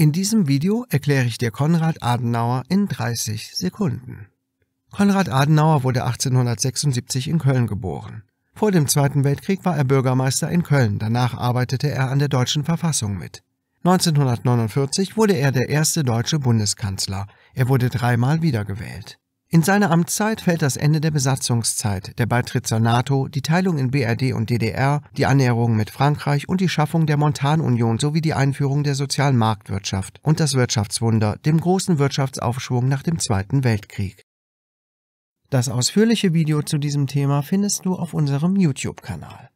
In diesem Video erkläre ich dir Konrad Adenauer in 30 Sekunden. Konrad Adenauer wurde 1876 in Köln geboren. Vor dem Zweiten Weltkrieg war er Bürgermeister in Köln, danach arbeitete er an der deutschen Verfassung mit. 1949 wurde er der erste deutsche Bundeskanzler. Er wurde dreimal wiedergewählt. In seine Amtszeit fällt das Ende der Besatzungszeit, der Beitritt zur NATO, die Teilung in BRD und DDR, die Annäherung mit Frankreich und die Schaffung der Montanunion sowie die Einführung der sozialen Marktwirtschaft und das Wirtschaftswunder, dem großen Wirtschaftsaufschwung nach dem Zweiten Weltkrieg. Das ausführliche Video zu diesem Thema findest du auf unserem YouTube-Kanal.